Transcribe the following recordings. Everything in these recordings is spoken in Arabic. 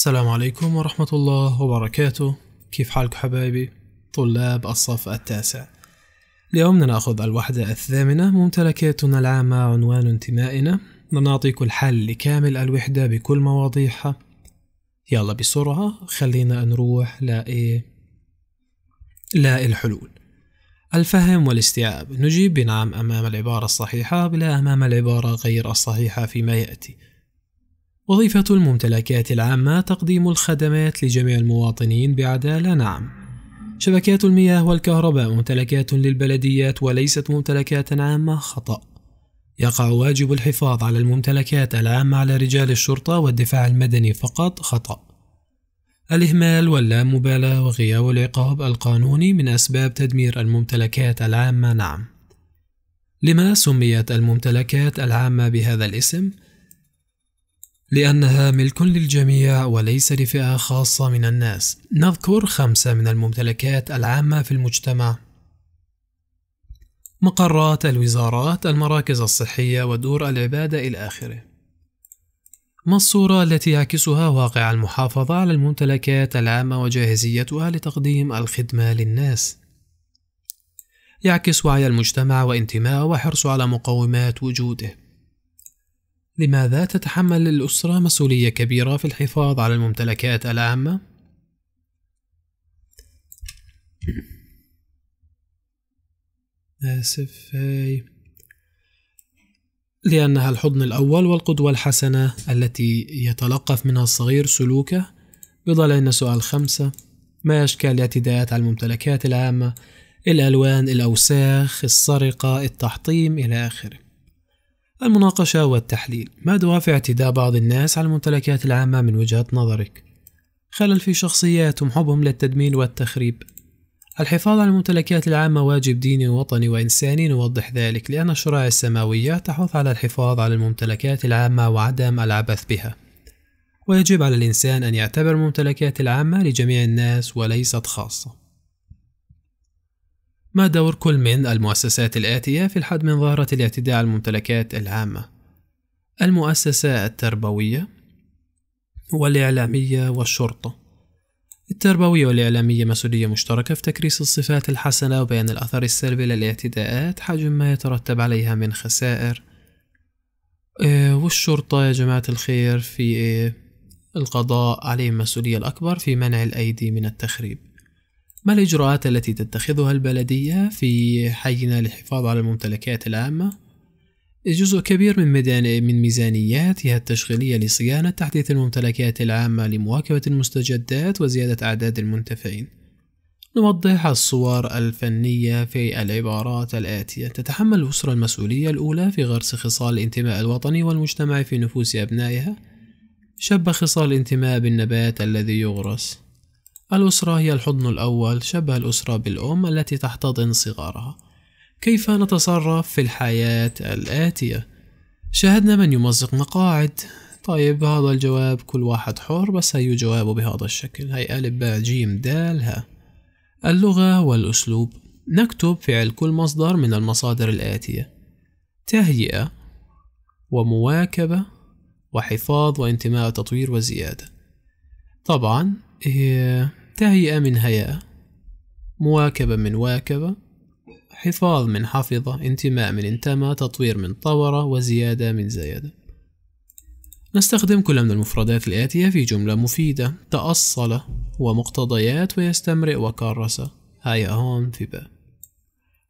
السلام عليكم ورحمة الله وبركاته كيف حالك حبايبي طلاب الصف التاسع اليوم نأخذ الوحدة الثامنة ممتلكاتنا العامة عنوان انتمائنا نعطيك الحل لكامل الوحدة بكل مواضيعها يلا بسرعة خلينا نروح لإيه لا الحلول الفهم والاستيعاب نجيب بنعم أمام العبارة الصحيحة بلا أمام العبارة غير الصحيحة فيما يأتي وظيفة الممتلكات العامة تقديم الخدمات لجميع المواطنين بعدالة نعم شبكات المياه والكهرباء ممتلكات للبلديات وليست ممتلكات عامة خطأ يقع واجب الحفاظ على الممتلكات العامة على رجال الشرطة والدفاع المدني فقط خطأ الإهمال واللامبالاة وغياب العقاب القانوني من أسباب تدمير الممتلكات العامة نعم لما سميت الممتلكات العامة بهذا الاسم؟ لأنها ملك للجميع وليس لفئة خاصة من الناس. نذكر خمسة من الممتلكات العامة في المجتمع. مقرات الوزارات، المراكز الصحية ودور العبادة إلى آخره. ما الصورة التي يعكسها واقع المحافظة على الممتلكات العامة وجاهزيتها لتقديم الخدمة للناس؟ يعكس وعي المجتمع وانتماءه وحرصه على مقومات وجوده لماذا تتحمل الأسرة مسؤولية كبيرة في الحفاظ على الممتلكات العامة؟ آسف هاي. لأنها الحضن الأول والقدوة الحسنة التي يتلقف منها الصغير سلوكه بضل عندنا سؤال خمسة ما أشكال الاعتداءات على الممتلكات العامة الألوان الأوساخ السرقة التحطيم إلى آخره المناقشة والتحليل ما دوافع اعتداء بعض الناس على الممتلكات العامة من وجهة نظرك خلل في شخصياتهم حبهم للتدمير والتخريب الحفاظ على الممتلكات العامة واجب ديني ووطني وإنساني نوضح ذلك لأن الشرائع السماوية تحث على الحفاظ على الممتلكات العامة وعدم العبث بها ويجب على الإنسان أن يعتبر الممتلكات العامة لجميع الناس وليست خاصة ما دور كل من المؤسسات الآتية في الحد من ظاهرة الاعتداء على الممتلكات العامة؟ المؤسسة التربوية والإعلامية والشرطة التربوية والإعلامية مسؤولية مشتركة في تكريس الصفات الحسنة وبيان الأثر السلبي للاعتداءات حجم ما يترتب عليها من خسائر آه، والشرطة يا جماعة الخير في آه، القضاء عليهم المسؤولية الأكبر في منع الأيدي من التخريب ما الإجراءات التي تتخذها البلدية في حينا للحفاظ على الممتلكات العامة؟ جزء كبير من من ميزانياتها التشغيلية لصيانة تحديث الممتلكات العامة لمواكبة المستجدات وزيادة أعداد المنتفعين. نوضح الصور الفنية في العبارات الآتية تتحمل الأسرة المسؤولية الأولى في غرس خصال الانتماء الوطني والمجتمعي في نفوس أبنائها شب خصال الانتماء بالنبات الذي يغرس الأسرة هي الحضن الأول شبه الأسرة بالأم التي تحتضن صغارها كيف نتصرف في الحياة الآتية؟ شاهدنا من يمزق مقاعد طيب هذا الجواب كل واحد حر بس هي جوابه بهذا الشكل هي ألف باء جيم دال ها اللغة والأسلوب نكتب فعل كل مصدر من المصادر الآتية تهيئة ومواكبة وحفاظ وانتماء وتطوير وزيادة طبعا تهيئة من هيئة مواكبة من واكبة حفاظ من حفظة انتماء من انتمى تطوير من طورة وزيادة من زيادة نستخدم كل من المفردات الآتية في جملة مفيدة تأصل ومقتضيات ويستمرئ وكرس هاي هون في باء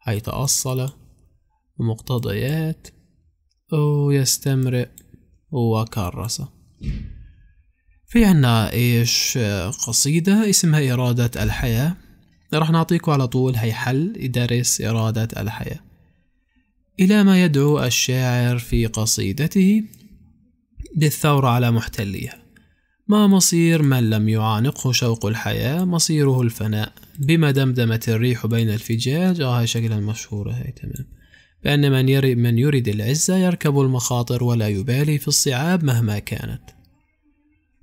هاي تأصل ومقتضيات ويستمرئ وكرس في عنا ايش قصيدة اسمها إرادة الحياة راح نعطيكم على طول هي حل يدرس إرادة الحياة إلى ما يدعو الشاعر في قصيدته للثورة على محتليها ما مصير من لم يعانقه شوق الحياة مصيره الفناء بما دمدمت الريح بين الفجاج اه هاي شكلها مشهورة هاي تمام بأن من يرد, من يرد العزة يركب المخاطر ولا يبالي في الصعاب مهما كانت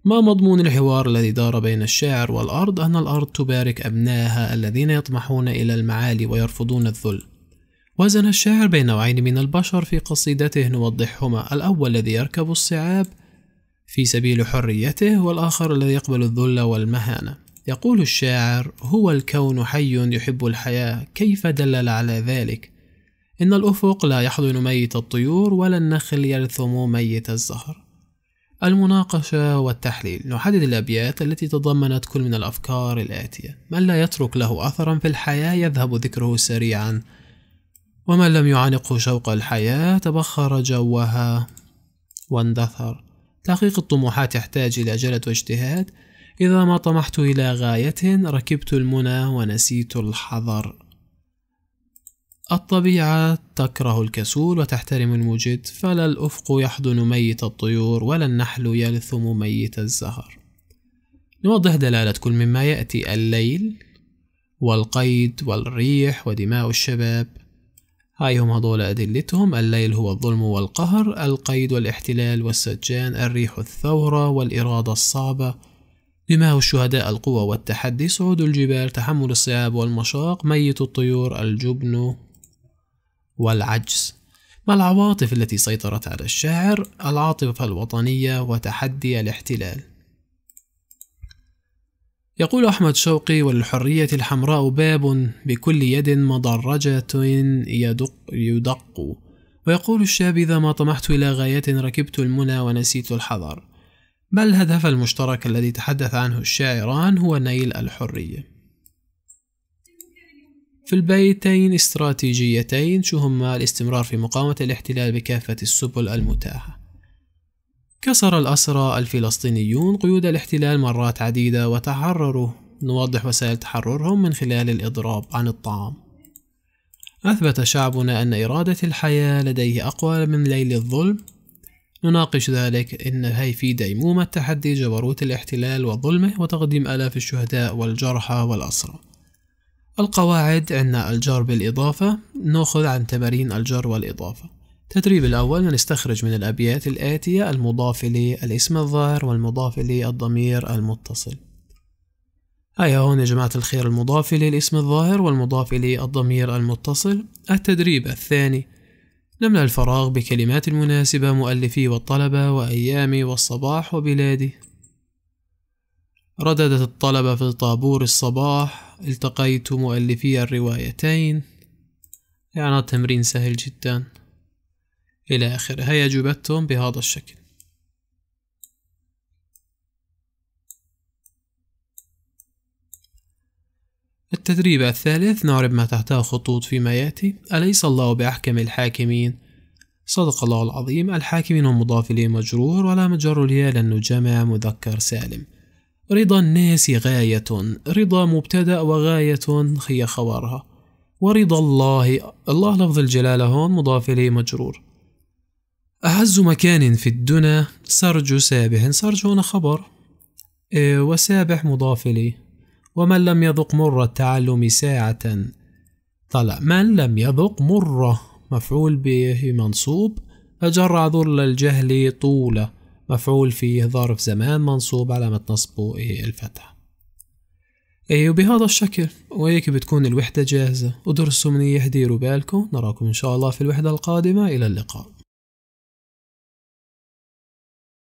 ما مضمون الحوار الذي دار بين الشاعر والأرض أن الأرض تبارك أبنائها الذين يطمحون إلى المعالي ويرفضون الذل وزن الشاعر بين نوعين من البشر في قصيدته نوضحهما الأول الذي يركب الصعاب في سبيل حريته والآخر الذي يقبل الذل والمهانة يقول الشاعر هو الكون حي يحب الحياة كيف دلل على ذلك إن الأفق لا يحضن ميت الطيور ولا النخل يلثم ميت الزهر المناقشة والتحليل نحدد الأبيات التي تضمنت كل من الأفكار الآتية من لا يترك له أثرا في الحياة يذهب ذكره سريعا ومن لم يعانقه شوق الحياة تبخر جوها واندثر تحقيق الطموحات يحتاج إلى جلد واجتهاد إذا ما طمحت إلى غاية ركبت المنى ونسيت الحذر الطبيعة تكره الكسول وتحترم المجد فلا الأفق يحضن ميت الطيور ولا النحل يلثم ميت الزهر نوضح دلالة كل مما يأتي الليل والقيد والريح ودماء الشباب هاي هم هذول أدلتهم الليل هو الظلم والقهر القيد والاحتلال والسجان الريح الثورة والإرادة الصعبة دماء الشهداء القوة والتحدي صعود الجبال تحمل الصعاب والمشاق ميت الطيور الجبن والعجز ما العواطف التي سيطرت على الشاعر العاطفة الوطنية وتحدي الاحتلال يقول أحمد شوقي وللحرية الحمراء باب بكل يد مضرجة يدق, يدق ويقول الشاب إذا ما طمحت إلى غاية ركبت المنى ونسيت الحذر بل الهدف المشترك الذي تحدث عنه الشاعران هو نيل الحريه في البيتين استراتيجيتين شو هما الاستمرار في مقاومة الاحتلال بكافة السبل المتاحة كسر الأسرى الفلسطينيون قيود الاحتلال مرات عديدة وتحرروا نوضح وسائل تحررهم من خلال الإضراب عن الطعام أثبت شعبنا أن إرادة الحياة لديه أقوى من ليل الظلم نناقش ذلك إن هي في ديمومة تحدي جبروت الاحتلال وظلمه وتقديم آلاف الشهداء والجرحى والأسرى القواعد عندنا الجر بالإضافة نأخذ عن تمارين الجر والإضافة التدريب الأول نستخرج من الأبيات الآتية المضاف للاسم الظاهر والمضاف للضمير المتصل هيا هون يا جماعة الخير المضاف للاسم الظاهر والمضاف للضمير المتصل التدريب الثاني نملأ الفراغ بكلمات مناسبة مؤلفي والطلبة وأيامي والصباح وبلادي رددت الطلبة في طابور الصباح التقيت مؤلفي الروايتين يعني تمرين سهل جدا إلى آخره هيا أجوبتهم بهذا الشكل التدريب الثالث نعرب ما تحته خطوط فيما يأتي أليس الله بأحكم الحاكمين صدق الله العظيم الحاكمين المضاف مضاف إليه مجرور ولا مجر لي لأنه جمع مذكر سالم رضا الناس غاية رضا مبتدأ وغاية هي خبرها ورضا الله الله لفظ الجلالة هون مضاف إليه مجرور أعز مكان في الدنا سرج سابح سرج هنا خبر آه، وسابح مضاف إليه ومن لم يذق مر التعلم ساعة طلع من لم يذق مرة مفعول به منصوب فجرع ذل الجهل طوله مفعول فيه ظرف زمان منصوب علامة نصبه إيه، الفتحة اي وبهذا الشكل وهيك بتكون الوحدة جاهزة ودرسوا منيح يهديروا بالكم نراكم ان شاء الله في الوحدة القادمة الى اللقاء